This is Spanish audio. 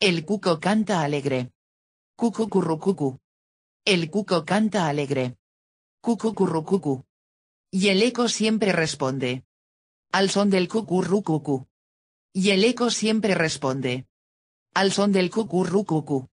El cuco canta alegre. Cucu El cuco canta alegre. Cucu Y el eco siempre responde. Al son del cucurrucucu. Y el eco siempre responde. Al son del cucurrucucu.